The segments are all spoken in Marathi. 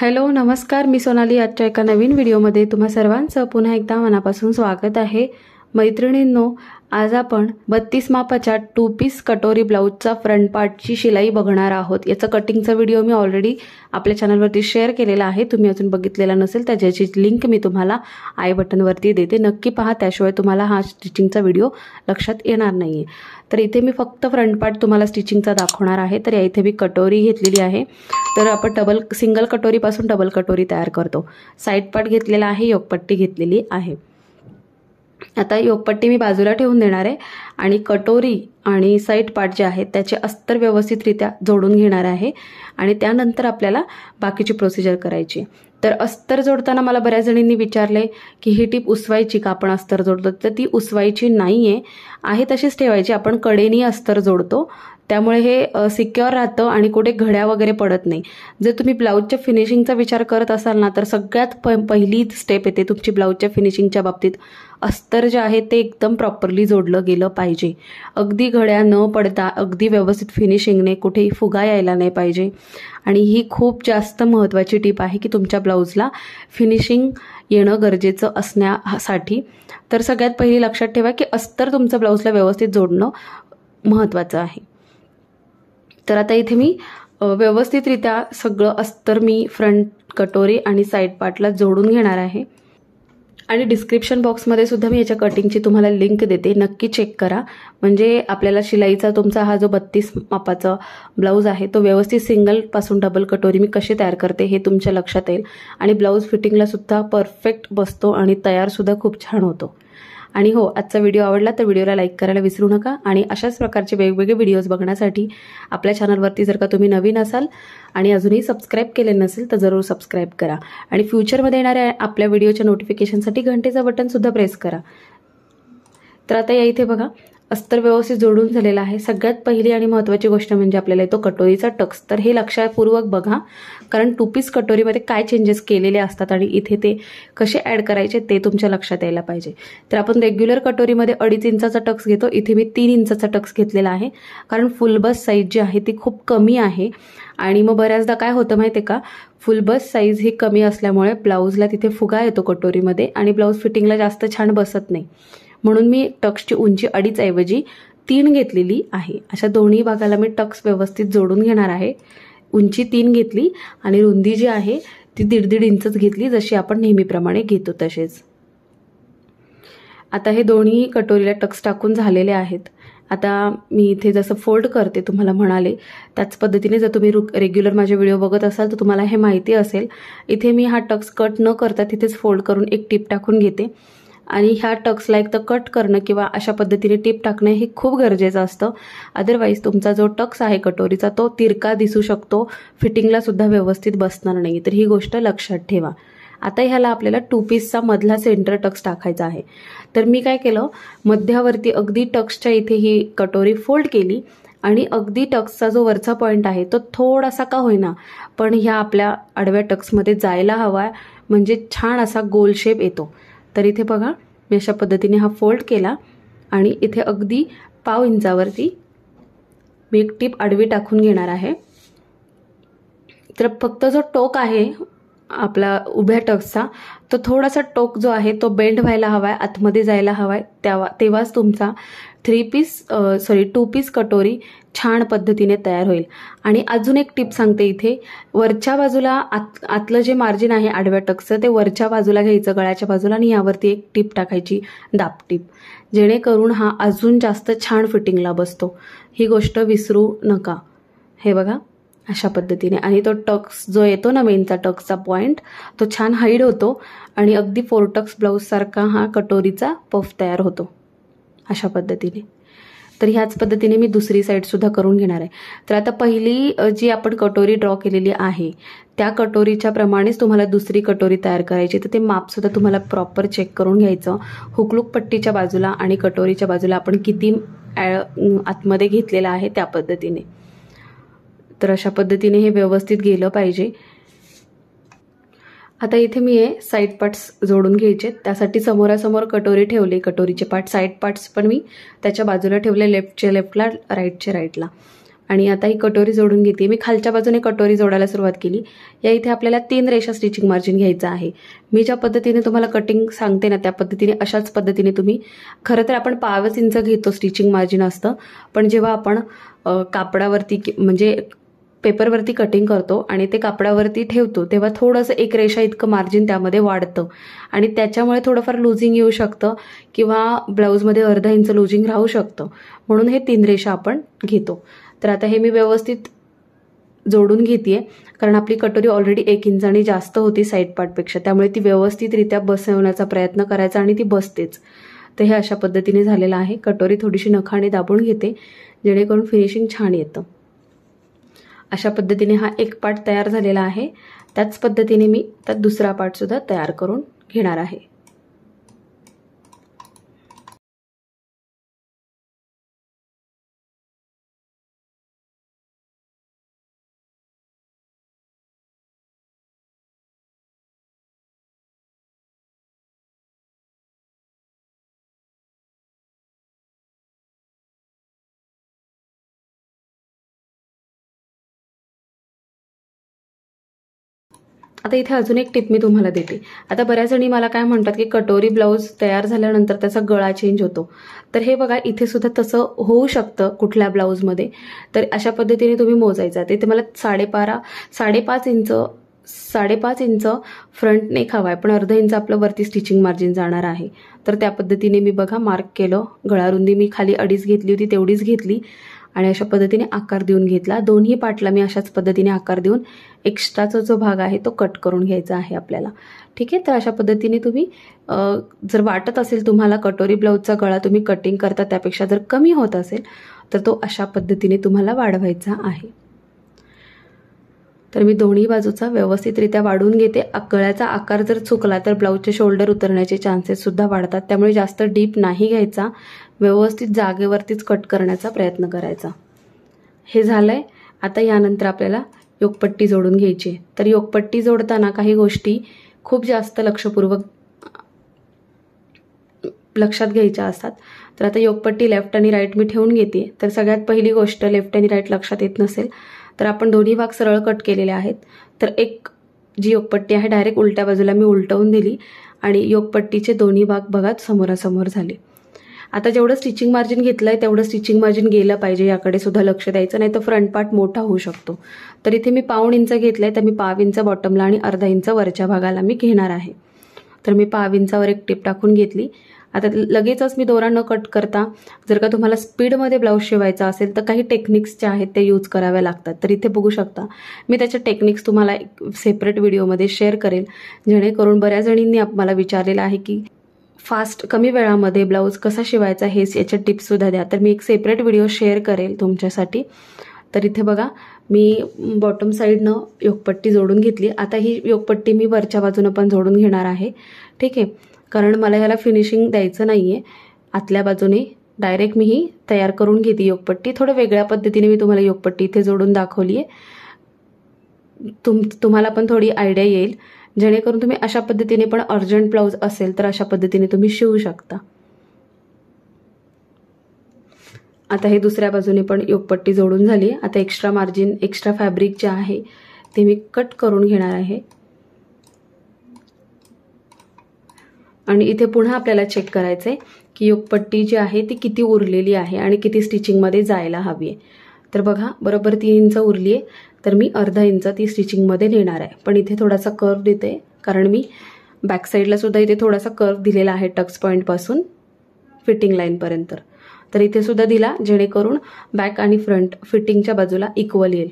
हॅलो नमस्कार मी सोनाली आजच्या एका नवीन व्हिडिओमध्ये तुम्हा सर्वांचं पुन्हा एकदा मनापासून स्वागत आहे मैत्रिणींनो आज आपण बत्तीस मापाच्या टू पीस कटोरी ब्लाऊजचा फ्रंट पार्टची शिलाई बघणार आहोत याचा कटिंगचा व्हिडिओ मी ऑलरेडी आपल्या चॅनलवरती शेअर केलेला आहे तुम्ही अजून बघितलेला नसेल तर ज्याची लिंक मी तुम्हाला आय बटनवरती देते नक्की पहा त्याशिवाय तुम्हाला हा स्टिचिंगचा व्हिडिओ लक्षात येणार नाही तर इथे मी फक्त फ्रंट पार्ट तुम्हाला स्टिचिंगचा दाखवणार आहे तर या इथे मी कटोरी घेतलेली आहे तर आपण डबल सिंगल कटोरीपासून डबल कटोरी तयार करतो साईड पार्ट घेतलेला आहे योगपट्टी घेतलेली आहे आता योगपट्टी मी बाजूला ठेवून देणार आहे आणि कटोरी आणि साईड पार्ट जे आहेत त्याचे अस्तर व्यवस्थितरित्या जोडून घेणार आहे आणि त्यानंतर आपल्याला बाकीची प्रोसिजर करायची तर अस्तर जोडताना मला बऱ्याच जणींनी विचारले की ही टीप उसवायची का आपण अस्तर जोडतो तर ती उसवायची नाही आहे तशीच ठेवायची आपण कडेनी अस्तर जोडतो त्यामुळे हे सिक्युअर राहतं आणि कुठे घड्या वगैरे पडत नाही जर तुम्ही ब्लाऊजच्या फिनिशिंगचा विचार करत असाल ना तर सगळ्यात प पहिली स्टेप येते तुमची ब्लाऊजच्या फिनिशिंगच्या बाबतीत अस्तर जे आहे ते एकदम प्रॉपरली जोडलं गेलं पाहिजे अगदी घड्या न पडता अगदी व्यवस्थित फिनिशिंगने कुठेही फुगा यायला नाही पाहिजे आणि ही खूप जास्त महत्त्वाची टीप आहे की तुमच्या ब्लाऊजला फिनिशिंग येणं गरजेचं असण्यासाठी तर सगळ्यात पहिली लक्षात ठेवा की अस्तर तुमचं ब्लाऊजला व्यवस्थित जोडणं महत्त्वाचं आहे तर आता इथे मी व्यवस्थितरित्या सगळं अस्तर मी फ्रंट कटोरी आणि साईड पार्टला जोडून घेणार आहे आणि डिस्क्रिप्शन बॉक्समध्ये सुद्धा मी याच्या कटिंगची तुम्हाला लिंक देते नक्की चेक करा म्हणजे आपल्याला शिलाईचा तुमचा हा जो बत्तीस मापाचा ब्लाऊज आहे तो व्यवस्थित सिंगलपासून डबल कटोरी मी कशी तयार करते हे तुमच्या लक्षात येईल आणि ब्लाऊज फिटिंगला सुद्धा परफेक्ट बसतो आणि तयारसुद्धा खूप छान होतो आणि हो आजचा व्हिडिओ आवडला तर व्हिडिओला लाईक करायला विसरू नका आणि अशाच प्रकारचे वेगवेगळे व्हिडिओज बघण्यासाठी आपल्या चॅनलवरती जर का तुम्ही नवीन असाल आणि अजूनही सबस्क्राईब केले नसेल तर जरूर सबस्क्राईब करा आणि फ्युचरमध्ये येणाऱ्या आपल्या व्हिडिओच्या नोटिफिकेशनसाठी घंटेचं बटनसुद्धा प्रेस करा तर आता या इथे बघा अस्तर व्यवस्थित जोडून झालेला आहे सगळ्यात पहिली आणि महत्त्वाची गोष्ट म्हणजे आपल्याला येतो कटोरीचा टक्स तर हे लक्षपूर्वक बघा कारण टू पीस कटोरीमध्ये काय चेंजेस केलेले असतात आणि इथे ते कसे ॲड करायचे ते तुमच्या लक्षात यायला पाहिजे तर आपण रेग्युलर कटोरीमध्ये अडीच इंचाचा टक्स घेतो इथे मी तीन इंचाचा टक्स घेतलेला आहे कारण फुलबस साईज जी आहे ती खूप कमी आहे आणि मग बऱ्याचदा काय होतं माहिती आहे का फुलबस साईज ही कमी असल्यामुळे ब्लाऊजला तिथे फुगा येतो कटोरीमध्ये आणि ब्लाऊज फिटिंगला जास्त छान बसत नाही म्हणून मी टक्सची उंची अडीच ऐवजी तीन घेतलेली आहे अशा दोन्ही भागाला मी टक्स व्यवस्थित जोडून घेणार आहे उंची तीन घेतली आणि रुंदी जी आहे ती दीड दीड इंचच घेतली जशी आपण नेहमीप्रमाणे घेतो तसेच आता हे दोन्ही कटोरीला टक्स टाकून झालेले आहेत आता मी इथे जसं फोल्ड करते तुम्हाला म्हणाले त्याच पद्धतीने जर तुम्ही रेग्युलर माझे व्हिडिओ बघत असाल तर तुम्हाला हे माहिती असेल इथे मी हा टक्स कट न करता तिथेच फोल्ड करून एक टिप टाकून घेते आणि ह्या टक्सला एक तर कट करणं किंवा अशा पद्धतीने टीप टाकणं हे खूप गरजेचं असतं अदरवाईज तुमचा जो टक्स आहे कटोरीचा तो तिरका दिसू शकतो फिटिंगला सुद्धा व्यवस्थित बसणार नाही तर ही गोष्ट लक्षात ठेवा आता ह्याला आपल्याला टू पीसचा मधला सेंटर टक्स टाकायचा आहे तर मी काय केलं मध्यावरती अगदी टक्सच्या इथे ही कटोरी फोल्ड केली आणि अगदी टक्सचा जो वरचा पॉईंट आहे तो थोडासा का होईना पण ह्या आपल्या आडव्या टक्समध्ये जायला हवा म्हणजे छान असा गोल शेप येतो तर इथे बघा मी अशा पद्धतीने हा फोल्ड केला आणि इथे अगदी पाव इंचावरती मी एक टीप आडवी टाकून घेणार आहे तर फक्त जो टोक आहे आपला उभ्या टक्सचा तो थोडासा टोक जो आहे तो बेंड व्हायला हवा आहे आतमध्ये जायला हवा आहे तेव्हा तेव्हाच तुमचा three piece sorry two piece कटोरी छान पद्धतीने तयार होईल आणि अजून एक टिप सांगते इथे वरच्या बाजूला आत आतलं जे मार्जिन आहे आडव्या टक्सचं ते वरच्या बाजूला घ्यायचं गळ्याच्या बाजूला आणि यावरती एक टिप टाकायची दाप टिप जेणेकरून हा अजून जास्त छान फिटिंगला बसतो ही गोष्ट विसरू नका हे बघा अशा पद्धतीने आणि तो टक्स जो येतो ना मेनचा टक्सचा पॉईंट तो छान हाईड होतो आणि अगदी फोर टक्स ब्लाऊजसारखा हा कटोरीचा पफ तयार होतो अशा पद्धतीने तर ह्याच पद्धतीने मी दुसरी साईडसुद्धा करून घेणार आहे तर आता पहिली जी आपण कटोरी ड्रॉ केलेली आहे त्या कटोरीच्या प्रमाणेच तुम्हाला दुसरी कटोरी तयार करायची तर ते मापसुद्धा तुम्हाला प्रॉपर चेक करून घ्यायचं हुकलूक पट्टीच्या बाजूला आणि कटोरीच्या बाजूला आपण किती आतमध्ये घेतलेलं आहे त्या पद्धतीने तर अशा पद्धतीने हे व्यवस्थित गेलं पाहिजे आता इथे मी हे साईड पार्ट्स जोडून घ्यायचे त्यासाठी समोरासमोर कटोरी ठेवली कटोरीचे पार्ट साईड पार्ट्स पण मी त्याच्या बाजूला ठेवले लेफ्टच्या लेफ्टला राईटचे राईटला आणि आता ही कटोरी जोडून घेते मी खालच्या बाजूने कटोरी जोडायला सुरुवात केली या इथे आपल्याला तीन रेषा स्टिचिंग मार्जिन घ्यायचं आहे मी ज्या पद्धतीने तुम्हाला कटिंग सांगते ना त्या पद्धतीने अशाच पद्धतीने तुम्ही खरं तर आपण पावच इंच घेतो स्टिचिंग मार्जिन असतं पण जेव्हा आपण कापडावरती म्हणजे पेपरवरती कटिंग करतो आणि ते कापडावरती ठेवतो तेव्हा थोडंसं एक रेषा इतकं मार्जिन त्यामध्ये वाढतं आणि त्याच्यामुळे थोडंफार लुझिंग येऊ शकतं किंवा ब्लाऊजमध्ये अर्धा इंच लुझिंग राहू शकतं म्हणून हे तीन रेषा आपण घेतो तर आता हे मी व्यवस्थित जोडून घेते कारण आपली कटोरी ऑलरेडी एक आणि जास्त होती साईड पार्टपेक्षा त्यामुळे ती व्यवस्थितरित्या बसवण्याचा प्रयत्न करायचा आणि ती बसतेच तर हे अशा पद्धतीने झालेलं आहे कटोरी थोडीशी नखाने दाबून घेते जेणेकरून फिनिशिंग छान येतं अशा पद्धतीने हा एक पार्ट तयार झालेला आहे त्याच पद्धतीने मी त्यात दुसरा पार्टसुद्धा तयार करून घेणार आहे आता इथे अजून एक टिप मी तुम्हाला देते आता बऱ्याच जणी मला काय म्हणतात की कटोरी ब्लाऊज तयार झाल्यानंतर त्याचा गळा चेंज होतो तर हे बघा इथे सुद्धा तसं होऊ शकतं कुठल्या ब्लाऊजमध्ये तर अशा पद्धतीने तुम्ही मोजायचा ते मला साडेपारा साडेपाच इंच साडेपाच इंच फ्रंट नेक खावाय पण अर्धा इंच आपलं वरती स्टिचिंग मार्जिन जाणार आहे तर त्या पद्धतीने मी बघा मार्क केलं गळारुंदी मी खाली अडीच घेतली होती तेवढीच घेतली आणि अशा पद्धतीने आकार देऊन घेतला दोन्ही पाटला मी अशाच पद्धतीने आकार देऊन एक्स्ट्राचा जो भाग आहे तो कट करून घ्यायचा आहे आपल्याला ठीक आहे तर अशा पद्धतीने तुम्ही जर वाटत असेल तुम्हाला कटोरी ब्लाऊजचा गळा तुम्ही कटिंग करता त्यापेक्षा जर कमी होत असेल तर तो अशा पद्धतीने तुम्हाला वाढवायचा आहे तर मी दोन्ही बाजूचा व्यवस्थितरित्या वाढून घेते गळ्याचा आकार जर चुकला तर ब्लाऊजचे शोल्डर उतरण्याचे चान्सेससुद्धा सुद्धा वाढतात त्यामुळे जास्त डीप नाही घ्यायचा व्यवस्थित जागेवरतीच कट करण्याचा प्रयत्न करायचा हे झालंय आता यानंतर आपल्याला योगपट्टी जोडून घ्यायची तर योगपट्टी जोडताना काही गोष्टी खूप जास्त लक्षपूर्वक लक्षात घ्यायच्या असतात तर आता योगपट्टी लेफ्ट आणि राईट मी ठेवून घेते तर सगळ्यात पहिली गोष्ट लेफ्ट आणि राईट लक्षात येत नसेल तर आपण दोन्ही भाग सरळ कट केलेले आहेत तर एक जी योगपट्टी आहे डायरेक्ट उलट्या बाजूला मी उलटवून दिली आणि योगपट्टीचे दोन्ही भाग बघात समोरासमोर झाले आता जेवढं स्टिचिंग मार्जिन घेतलं आहे तेवढं स्टिचिंग मार्जिन गेलं पाहिजे याकडे सुद्धा लक्ष द्यायचं नाही तर फ्रंट पार्ट मोठा होऊ शकतो तर इथे मी पाऊण इंच घेतलं तर मी पाव इंच बॉटमला आणि अर्धा इंच वरच्या भागाला मी घेणार आहे तर मी पाव इंचावर एक टिप टाकून घेतली आता लगेचच मी दोरा न कट करता जर का तुम्हाला स्पीडमध्ये ब्लाऊज शिवायचा असेल तर काही टेक्निक्स ज्या आहेत ते यूज कराव्या लागतात तर इथे बघू शकता मी त्याच्या टेक्निक्स तुम्हाला एक सेपरेट व्हिडिओमध्ये शेअर करेल जेणेकरून बऱ्याच जणींनी मला विचारलेलं आहे की फास्ट कमी वेळामध्ये ब्लाऊज कसा शिवायचा हे याच्या टिप्ससुद्धा द्या तर मी एक सेपरेट व्हिडिओ शेअर करेल तुमच्यासाठी तर इथे बघा मी बॉटम साईडनं योगपट्टी जोडून घेतली आता ही योगपट्टी मी वरच्या बाजूनं पण जोडून घेणार आहे ठीक आहे कारण मला ह्याला फिनिशिंग द्यायचं नाही आहे आतल्या बाजूने डायरेक्ट मी ही तयार करून घेते योगपट्टी थोडं वेगळ्या पद्धतीने मी तुम्हाला योगपट्टी इथे जोडून दाखवली आहे तुम तुम्हाला पण थोडी आयडिया येईल जेणेकरून तुम्ही अशा पद्धतीने पण अर्जंट ब्लाऊज असेल तर अशा पद्धतीने तुम्ही शिवू शकता आता हे दुसऱ्या बाजूने पण योगपट्टी जोडून झाली आता एक्स्ट्रा मार्जिन एक्स्ट्रा फॅब्रिक जे आहे ते मी कट करून घेणार आहे आणि इथे पुन्हा आपल्याला चेक करायचं आहे की योगपट्टी जी आहे ती किती उरलेली आहे आणि किती स्टिचिंगमध्ये जायला हवी आहे तर बघा बरोबर तीन इंच उरली आहे तर मी अर्धा इंच ती स्टिचिंगमध्ये नेणार आहे पण इथे थोडासा कर्व देते कारण मी बॅक सुद्धा इथे थोडासा कर्व दिलेला आहे टक्स पॉईंटपासून फिटिंग लाईनपर्यंत तर इथे सुद्धा दिला जेणेकरून बॅक आणि फ्रंट फिटिंगच्या बाजूला इक्वल येईल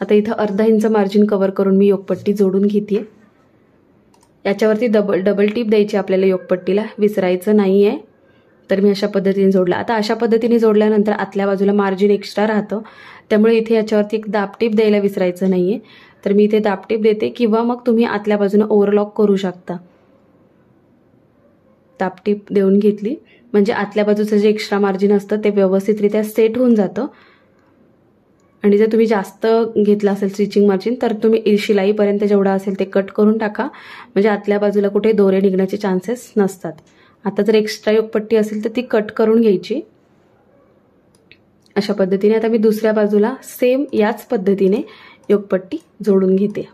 आता इथं अर्धा इंच मार्जिन कवर करून मी योगपट्टी जोडून घेते याच्यावरती डबल डबल टीप द्यायची आपल्याला योगपट्टीला विसरायचं नाही आहे तर मी अशा पद्धतीने जोडला आता अशा पद्धतीने जोडल्यानंतर आतल्या बाजूला मार्जिन एक्स्ट्रा राहतं त्यामुळे इथे याच्यावरती एक दापटीप द्यायला विसरायचं नाही आहे तर मी इथे दापटीप देते किंवा मग तुम्ही आतल्या बाजूने ओव्हरलॉक करू शकता दापटीप देऊन घेतली म्हणजे आतल्या बाजूचं जे एक्स्ट्रा मार्जिन असतं ते व्यवस्थितरित्या सेट होऊन जातं आणि जर तुम्ही जास्त घेतलं असेल स्टिचिंग मार्जिन तर तुम्ही शिलाईपर्यंत जेवढा असेल ते कट करून टाका म्हणजे आतल्या बाजूला कुठे दोरे निघण्याचे चान्सेस नसतात आता जर एक्स्ट्रा योगपट्टी असेल तर ती कट करून घ्यायची अशा पद्धतीने आता मी दुसऱ्या बाजूला सेम याच पद्धतीने योगपट्टी जोडून घेते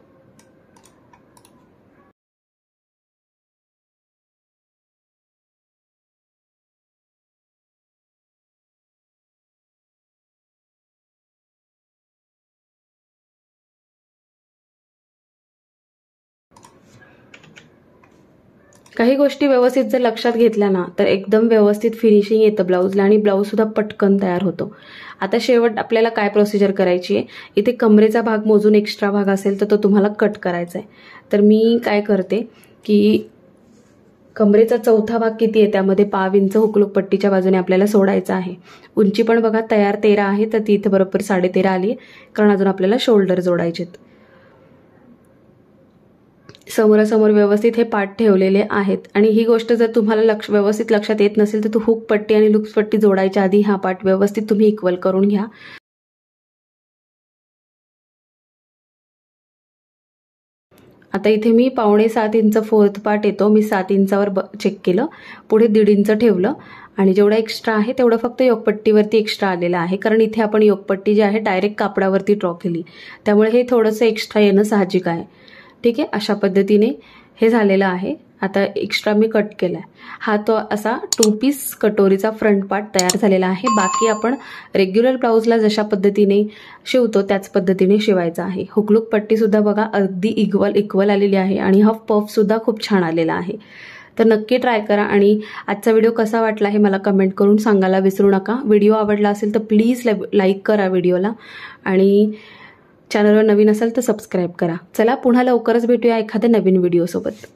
काही गोष्टी व्यवस्थित जर लक्षात घेतल्या ना तर एकदम व्यवस्थित फिनिशिंग येतं ब्लाऊजला आणि सुद्धा पटकन तयार होतो आता शेवट आपल्याला काय प्रोसिजर करायची आहे इथे कमरेचा भाग मोजून एक्स्ट्रा भाग असेल तर तो तुम्हाला कट करायचा आहे तर मी काय करते की कमरेचा चौथा भाग किती आहे त्यामध्ये पाव इंच हुकलूक पट्टीच्या बाजूने आपल्याला सोडायचा आहे उंची पण बघा तयार तेरा आहे तर ती इथे बरोबर साडेतेरा आली कारण अजून आपल्याला शोल्डर जोडायचेत समोरासमोर व्यवस्थित हे पाठ ठेवलेले आहेत आणि ही गोष्ट जर तुम्हाला लक्ष व्यवस्थित लक्षात येत नसेल तर तू हुक पट्टी आणि लुक्स पट्टी जोडायच्या आधी हा पाठ व्यवस्थित तुम्ही इक्वल करून घ्या आता इथे मी पावणे सात इंच फोर्थ पार्ट येतो मी सात इंचावर चेक केलं पुढे दीड इंच ठेवलं आणि जेवढा एक्स्ट्रा आहे तेवढं फक्त योगपट्टीवरती एक्स्ट्रा आलेला आहे कारण इथे आपण योगपट्टी जी आहे डायरेक्ट कापडावरती ड्रॉ केली त्यामुळे हे थोडंसं एक्स्ट्रा येणं साहजिक आहे ठीक आहे अशा पद्धतीने हे झालेलं आहे आता एक्स्ट्रा मी कट केला आहे हा तो असा टू पीस कटोरीचा फ्रंट पार्ट तयार झालेला आहे बाकी आपण रेग्युलर ब्लाऊजला जशा पद्धतीने शिवतो त्याच पद्धतीने शिवायचा आहे हुकलूक पट्टीसुद्धा बघा अगदी इक्वल इक्वल आलेली आहे आणि हा पफसुद्धा खूप छान आलेला आहे तर नक्की ट्राय करा आणि आजचा व्हिडिओ कसा वाटला हे मला कमेंट करून सांगायला विसरू नका व्हिडिओ आवडला असेल तर प्लीज लाईक करा व्हिडिओला आणि चॅनलवर नवीन असाल तर सबस्क्राईब करा चला पुन्हा लवकरच भेटूया एखाद्या नवीन व्हिडिओसोबत